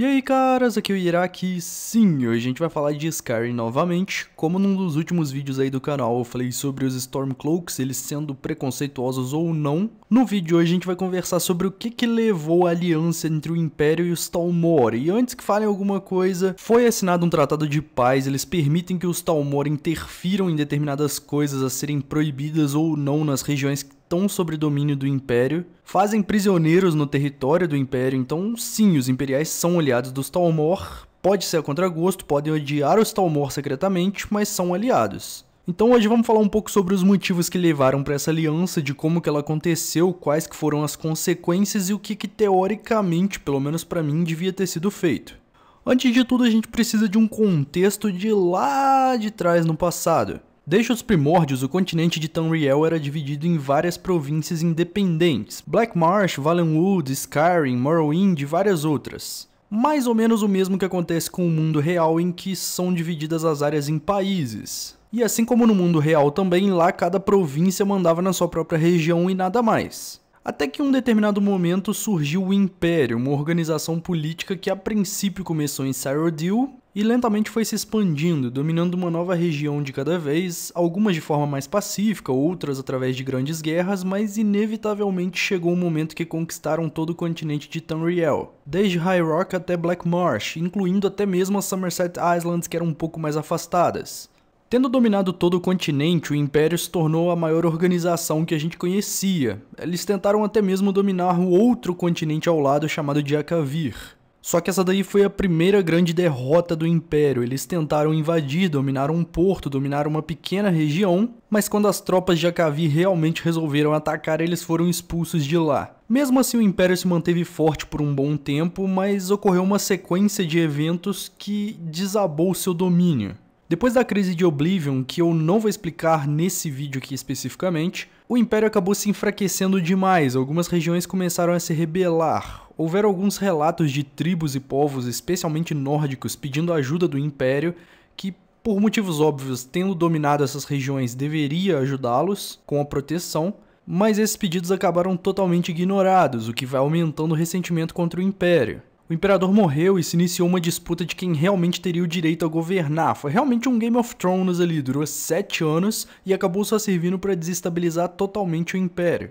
E aí caras, aqui é o Iraki, sim, hoje a gente vai falar de Skyrim novamente, como num dos últimos vídeos aí do canal eu falei sobre os Stormcloaks, eles sendo preconceituosos ou não, no vídeo de hoje a gente vai conversar sobre o que que levou a aliança entre o Império e os Talmor, e antes que falem alguma coisa, foi assinado um tratado de paz, eles permitem que os Talmor interfiram em determinadas coisas a serem proibidas ou não nas regiões que estão sob domínio do Império, fazem prisioneiros no território do Império, então sim, os Imperiais são aliados dos Talmor, pode ser a contragosto, podem odiar os Talmor secretamente, mas são aliados. Então hoje vamos falar um pouco sobre os motivos que levaram para essa aliança, de como que ela aconteceu, quais que foram as consequências e o que, que teoricamente, pelo menos para mim, devia ter sido feito. Antes de tudo, a gente precisa de um contexto de lá de trás no passado. Desde os primórdios, o continente de Tamriel era dividido em várias províncias independentes. Black Marsh, Valenwood, Skyrim, Morrowind e várias outras. Mais ou menos o mesmo que acontece com o mundo real em que são divididas as áreas em países. E assim como no mundo real também, lá cada província mandava na sua própria região e nada mais. Até que em um determinado momento surgiu o Império, uma organização política que a princípio começou em Cyrodiil e lentamente foi se expandindo, dominando uma nova região de cada vez, algumas de forma mais pacífica, outras através de grandes guerras, mas inevitavelmente chegou o um momento que conquistaram todo o continente de Tamriel, desde High Rock até Black Marsh, incluindo até mesmo as Somerset Islands que eram um pouco mais afastadas. Tendo dominado todo o continente, o Império se tornou a maior organização que a gente conhecia. Eles tentaram até mesmo dominar o outro continente ao lado chamado de Akavir. Só que essa daí foi a primeira grande derrota do Império. Eles tentaram invadir, dominar um porto, dominar uma pequena região, mas quando as tropas de Akavi realmente resolveram atacar, eles foram expulsos de lá. Mesmo assim, o Império se manteve forte por um bom tempo, mas ocorreu uma sequência de eventos que desabou seu domínio. Depois da crise de Oblivion, que eu não vou explicar nesse vídeo aqui especificamente, o Império acabou se enfraquecendo demais, algumas regiões começaram a se rebelar, houveram alguns relatos de tribos e povos, especialmente nórdicos, pedindo ajuda do Império, que, por motivos óbvios, tendo dominado essas regiões, deveria ajudá-los com a proteção, mas esses pedidos acabaram totalmente ignorados, o que vai aumentando o ressentimento contra o Império. O imperador morreu e se iniciou uma disputa de quem realmente teria o direito a governar. Foi realmente um Game of Thrones ali, durou sete anos e acabou só servindo para desestabilizar totalmente o império.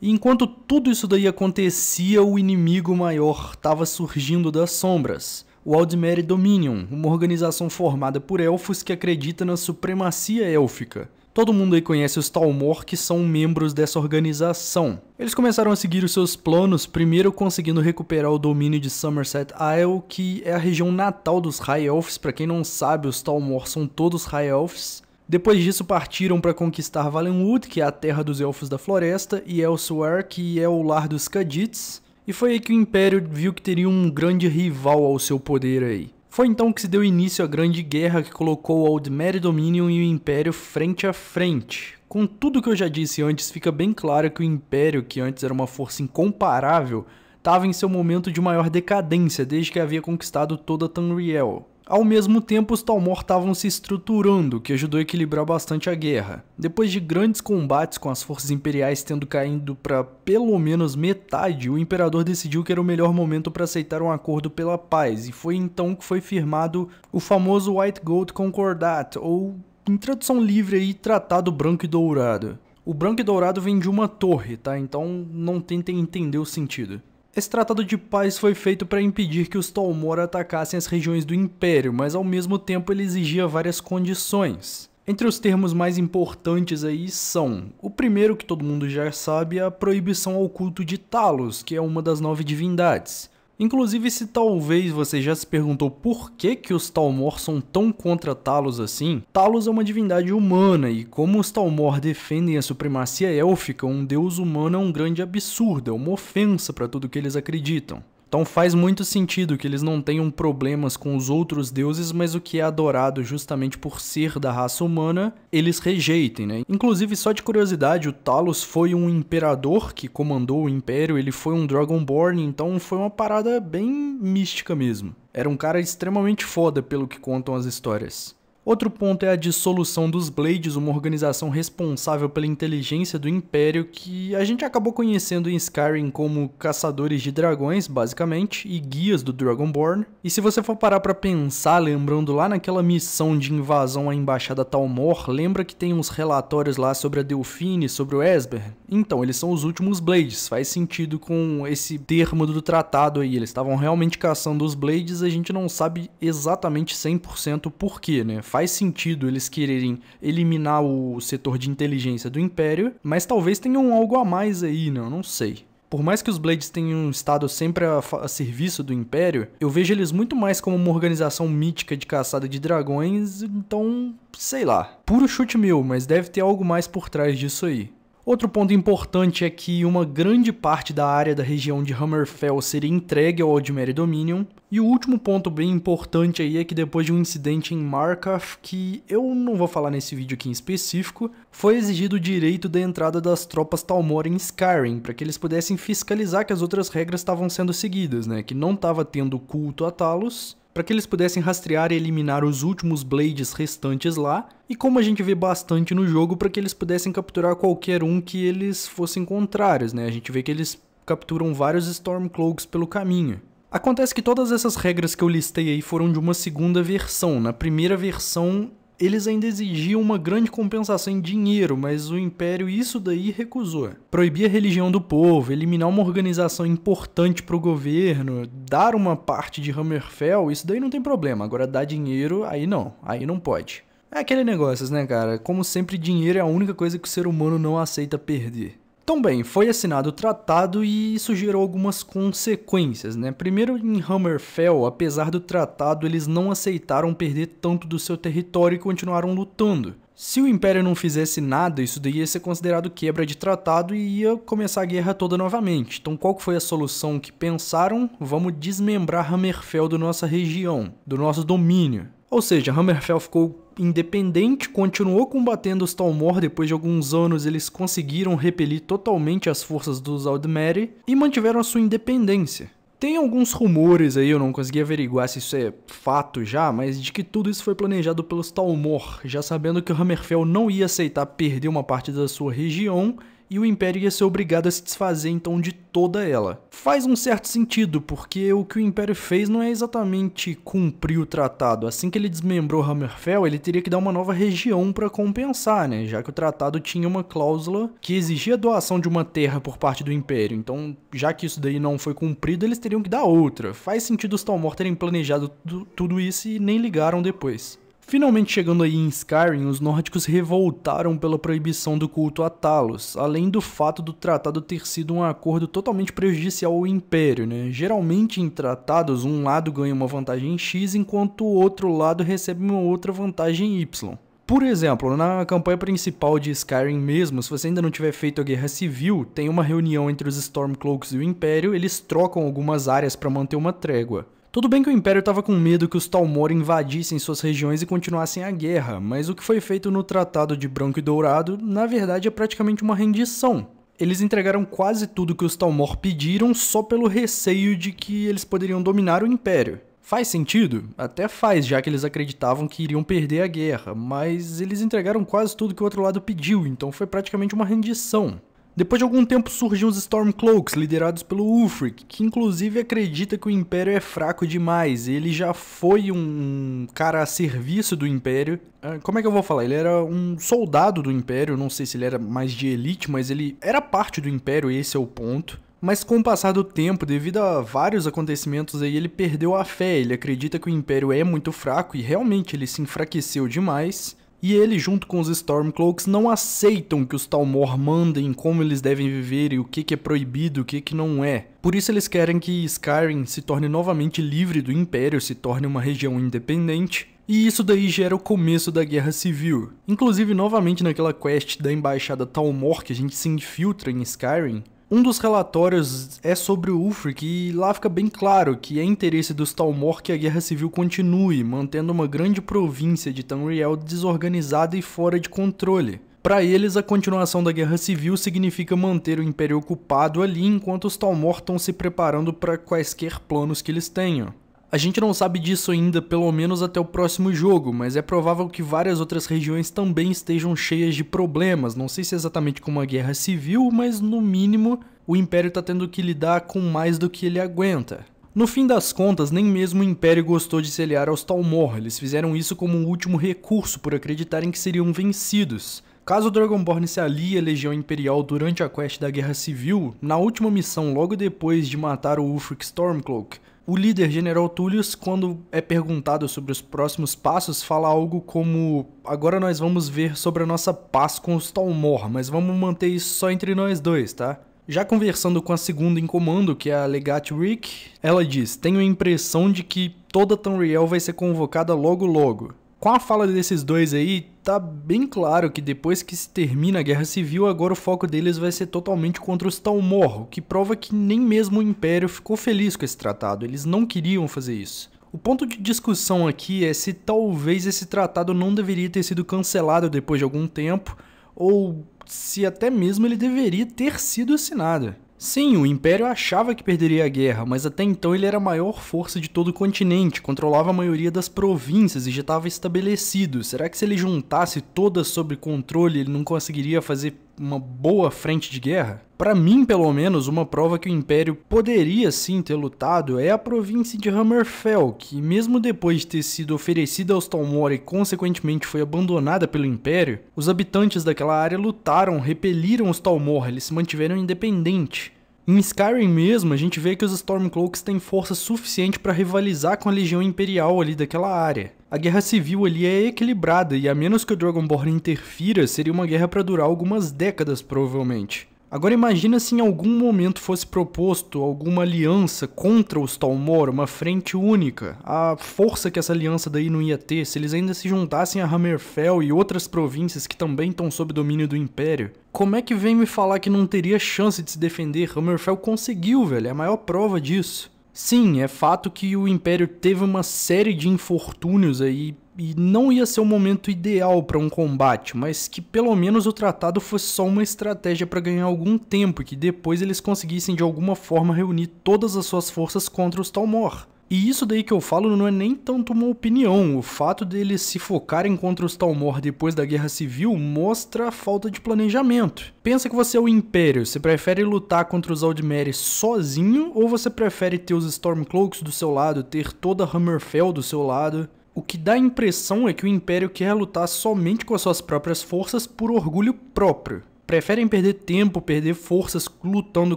E enquanto tudo isso daí acontecia, o inimigo maior estava surgindo das sombras. O Aldmeri Dominion, uma organização formada por elfos que acredita na supremacia élfica. Todo mundo aí conhece os Talmor, que são membros dessa organização. Eles começaram a seguir os seus planos, primeiro conseguindo recuperar o domínio de Somerset Isle, que é a região natal dos High Elves. Para quem não sabe, os Talmor são todos High Elves. Depois disso partiram para conquistar Valenwood, que é a terra dos Elfos da Floresta, e Elsewhere, que é o lar dos Kadits, e foi aí que o Império viu que teria um grande rival ao seu poder aí. Foi então que se deu início à grande guerra que colocou Old Mary Dominion e o Império frente a frente. Com tudo que eu já disse antes, fica bem claro que o Império, que antes era uma força incomparável, estava em seu momento de maior decadência desde que havia conquistado toda Tamriel. Ao mesmo tempo, os Talmor estavam se estruturando, o que ajudou a equilibrar bastante a guerra. Depois de grandes combates com as forças imperiais tendo caído para pelo menos metade, o imperador decidiu que era o melhor momento para aceitar um acordo pela paz, e foi então que foi firmado o famoso White Gold Concordat, ou em tradução livre aí, Tratado Branco e Dourado. O branco e dourado vem de uma torre, tá? Então não tentem entender o sentido. Esse tratado de paz foi feito para impedir que os Tolmor atacassem as regiões do Império, mas ao mesmo tempo ele exigia várias condições. Entre os termos mais importantes aí são: o primeiro que todo mundo já sabe é a proibição ao culto de Talos, que é uma das nove divindades. Inclusive, se talvez você já se perguntou por que, que os Talmor são tão contra Talos assim, Talos é uma divindade humana e como os Talmor defendem a supremacia élfica, um deus humano é um grande absurdo, é uma ofensa para tudo que eles acreditam. Então faz muito sentido que eles não tenham problemas com os outros deuses, mas o que é adorado justamente por ser da raça humana, eles rejeitem, né? Inclusive, só de curiosidade, o Talos foi um imperador que comandou o império, ele foi um Dragonborn, então foi uma parada bem mística mesmo. Era um cara extremamente foda pelo que contam as histórias. Outro ponto é a dissolução dos Blades, uma organização responsável pela inteligência do Império que a gente acabou conhecendo em Skyrim como caçadores de dragões, basicamente, e guias do Dragonborn. E se você for parar para pensar, lembrando lá naquela missão de invasão à embaixada Talmor, lembra que tem uns relatórios lá sobre a Delfine, sobre o Esber? Então, eles são os últimos Blades, faz sentido com esse termo do tratado aí, eles estavam realmente caçando os Blades, a gente não sabe exatamente 100% porquê, né? faz sentido eles quererem eliminar o setor de inteligência do Império, mas talvez tenham algo a mais aí, não, né? não sei. Por mais que os Blades tenham estado sempre a, a, serviço do Império, eu vejo eles muito mais como uma organização mítica de caçada de dragões, então, sei lá. Puro chute meu, mas deve ter algo mais por trás disso aí. Outro ponto importante é que uma grande parte da área da região de Hammerfell seria entregue ao Odmere Dominion. E o último ponto bem importante aí é que depois de um incidente em Markov, que eu não vou falar nesse vídeo aqui em específico, foi exigido o direito da entrada das tropas Talmor em Skyrim, para que eles pudessem fiscalizar que as outras regras estavam sendo seguidas, né? Que não estava tendo culto a Talos para que eles pudessem rastrear e eliminar os últimos Blades restantes lá, e como a gente vê bastante no jogo, para que eles pudessem capturar qualquer um que eles fossem contrários, né? A gente vê que eles capturam vários Stormcloaks pelo caminho. Acontece que todas essas regras que eu listei aí foram de uma segunda versão. Na primeira versão, eles ainda exigiam uma grande compensação em dinheiro, mas o império isso daí recusou. Proibir a religião do povo, eliminar uma organização importante para o governo, dar uma parte de Hammerfell, isso daí não tem problema. Agora dar dinheiro, aí não, aí não pode. É aquele negócio, né, cara? Como sempre, dinheiro é a única coisa que o ser humano não aceita perder. Então, bem, foi assinado o tratado e isso gerou algumas consequências, né? Primeiro, em Hammerfell, apesar do tratado, eles não aceitaram perder tanto do seu território e continuaram lutando. Se o Império não fizesse nada, isso daí ia ser considerado quebra de tratado e ia começar a guerra toda novamente. Então qual foi a solução que pensaram? Vamos desmembrar Hammerfell da nossa região, do nosso domínio. Ou seja, Hammerfell ficou independente continuou combatendo os Talmor depois de alguns anos eles conseguiram repelir totalmente as forças dos Aldmeri e mantiveram a sua independência. Tem alguns rumores aí, eu não consegui averiguar se isso é fato já, mas de que tudo isso foi planejado pelos Talmor, já sabendo que o Hammerfell não ia aceitar perder uma parte da sua região e o Império ia ser obrigado a se desfazer então de toda ela. Faz um certo sentido, porque o que o Império fez não é exatamente cumprir o tratado. Assim que ele desmembrou Hammerfell, ele teria que dar uma nova região para compensar, né? Já que o tratado tinha uma cláusula que exigia a doação de uma terra por parte do Império. Então, já que isso daí não foi cumprido, eles teriam que dar outra. Faz sentido os Talmor terem planejado tudo isso e nem ligaram depois. Finalmente chegando aí em Skyrim, os nórdicos revoltaram pela proibição do culto a Talos, além do fato do tratado ter sido um acordo totalmente prejudicial ao Império. Né? Geralmente em tratados, um lado ganha uma vantagem X, enquanto o outro lado recebe uma outra vantagem Y. Por exemplo, na campanha principal de Skyrim mesmo, se você ainda não tiver feito a guerra civil, tem uma reunião entre os Stormcloaks e o Império, eles trocam algumas áreas para manter uma trégua. Tudo bem que o Império estava com medo que os Talmor invadissem suas regiões e continuassem a guerra, mas o que foi feito no Tratado de Branco e Dourado, na verdade, é praticamente uma rendição. Eles entregaram quase tudo que os Talmor pediram só pelo receio de que eles poderiam dominar o Império. Faz sentido? Até faz, já que eles acreditavam que iriam perder a guerra, mas eles entregaram quase tudo que o outro lado pediu, então foi praticamente uma rendição. Depois de algum tempo surgem os Stormcloaks, liderados pelo Ulfric, que inclusive acredita que o Império é fraco demais. Ele já foi um cara a serviço do Império. Ah, como é que eu vou falar? Ele era um soldado do Império, não sei se ele era mais de elite, mas ele era parte do Império, esse é o ponto. Mas com o passar do tempo, devido a vários acontecimentos aí, ele perdeu a fé. Ele acredita que o Império é muito fraco e realmente ele se enfraqueceu demais. E ele, junto com os Stormcloaks, não aceitam que os Talmor mandem como eles devem viver e o que, que é proibido e o que, que não é. Por isso eles querem que Skyrim se torne novamente livre do Império, se torne uma região independente, e isso daí gera o começo da Guerra Civil. Inclusive, novamente naquela quest da Embaixada Talmor que a gente se infiltra em Skyrim, um dos relatórios é sobre o Ulfric e lá fica bem claro que é interesse dos Talmor que a guerra civil continue, mantendo uma grande província de Tamriel desorganizada e fora de controle. Para eles, a continuação da guerra civil significa manter o império ocupado ali enquanto os Talmor estão se preparando para quaisquer planos que eles tenham. A gente não sabe disso ainda, pelo menos até o próximo jogo, mas é provável que várias outras regiões também estejam cheias de problemas. Não sei se é exatamente como uma guerra civil, mas no mínimo o Império está tendo que lidar com mais do que ele aguenta. No fim das contas, nem mesmo o Império gostou de se aliar aos Talmor, eles fizeram isso como um último recurso por acreditarem que seriam vencidos. Caso o Dragonborn se alie à Legião Imperial durante a quest da Guerra Civil, na última missão logo depois de matar o Ulfric Stormcloak, o líder General Tullius, quando é perguntado sobre os próximos passos, fala algo como: Agora nós vamos ver sobre a nossa paz com os Talmor, mas vamos manter isso só entre nós dois, tá? Já conversando com a segunda em comando, que é a Legat Rick, ela diz: Tenho a impressão de que toda Tamriel vai ser convocada logo logo. Com a fala desses dois aí, tá bem claro que depois que se termina a guerra civil, agora o foco deles vai ser totalmente contra os Talmor, o que prova que nem mesmo o Império ficou feliz com esse tratado, eles não queriam fazer isso. O ponto de discussão aqui é se talvez esse tratado não deveria ter sido cancelado depois de algum tempo, ou se até mesmo ele deveria ter sido assinado. Sim, o Império achava que perderia a guerra, mas até então ele era a maior força de todo o continente, controlava a maioria das províncias e já estava estabelecido. Será que se ele juntasse todas sob controle, ele não conseguiria fazer uma boa frente de guerra? Para mim, pelo menos, uma prova que o Império poderia sim ter lutado é a província de Hammerfell, que mesmo depois de ter sido oferecida aos Talmor e consequentemente foi abandonada pelo Império, os habitantes daquela área lutaram, repeliram os Talmor, eles se mantiveram independentes. Em Skyrim mesmo, a gente vê que os Stormcloaks têm força suficiente para rivalizar com a Legião Imperial ali daquela área. A guerra civil ali é equilibrada e a menos que o Dragonborn interfira, seria uma guerra para durar algumas décadas provavelmente. Agora imagina se em algum momento fosse proposto alguma aliança contra os Talmor, uma frente única. A força que essa aliança daí não ia ter se eles ainda se juntassem a Hammerfell e outras províncias que também estão sob domínio do Império. Como é que vem me falar que não teria chance de se defender? Hammerfell conseguiu, velho, é a maior prova disso. Sim, é fato que o Império teve uma série de infortúnios aí e não ia ser o momento ideal para um combate, mas que pelo menos o tratado fosse só uma estratégia para ganhar algum tempo e que depois eles conseguissem de alguma forma reunir todas as suas forças contra os Talmor. E isso daí que eu falo não é nem tanto uma opinião, o fato deles se focarem contra os Talmor depois da Guerra Civil mostra a falta de planejamento. Pensa que você é o Império, você prefere lutar contra os Aldmeri sozinho ou você prefere ter os Stormcloaks do seu lado, ter toda a Hammerfell do seu lado? O que dá a impressão é que o Império quer lutar somente com as suas próprias forças por orgulho próprio. Preferem perder tempo, perder forças lutando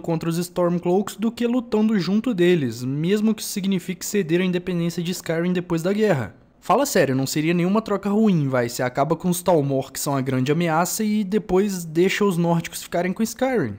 contra os Stormcloaks do que lutando junto deles, mesmo que isso signifique ceder a independência de Skyrim depois da guerra. Fala sério, não seria nenhuma troca ruim, vai. Você acaba com os Talmor, que são a grande ameaça, e depois deixa os nórdicos ficarem com Skyrim.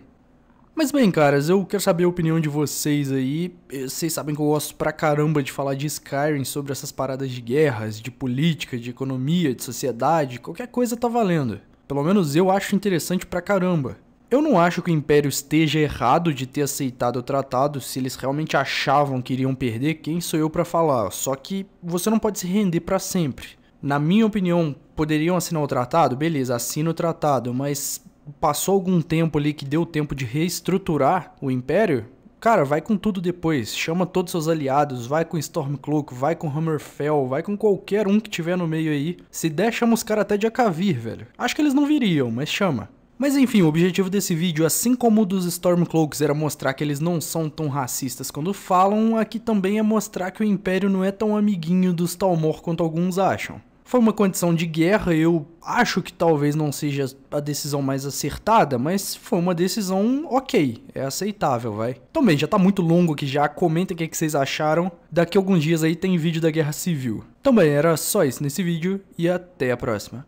Mas bem, caras, eu quero saber a opinião de vocês aí. Eh, vocês sabem que eu gosto pra caramba de falar de Skyrim, sobre essas paradas de guerras, de política, de economia, de sociedade, qualquer coisa tá valendo. Pelo menos eu acho interessante pra caramba. Eu não acho que o Império esteja errado de ter aceitado o tratado, se eles realmente achavam que iriam perder, quem sou eu para falar? Só que você não pode se render para sempre. Na minha opinião, poderiam assinar o tratado? Beleza, assina o tratado, mas passou algum tempo ali que deu tempo de reestruturar o Império, cara, vai com tudo depois. Chama todos seus aliados, vai com Stormcloak, vai com Hammerfell, vai com qualquer um que tiver no meio aí. Se der, chama os caras até de Akavir, velho. Acho que eles não viriam, mas chama. Mas enfim, o objetivo desse vídeo, assim como o dos Stormcloaks, era mostrar que eles não são tão racistas quando falam, aqui também é mostrar que o Império não é tão amiguinho dos Talmor quanto alguns acham. Foi uma condição de guerra, eu acho que talvez não seja a decisão mais acertada, mas foi uma decisão ok, é aceitável, vai. Também, já tá muito longo aqui já, comentem o que, é que vocês acharam. Daqui a alguns dias aí tem vídeo da Guerra Civil. Também era só isso nesse vídeo e até a próxima.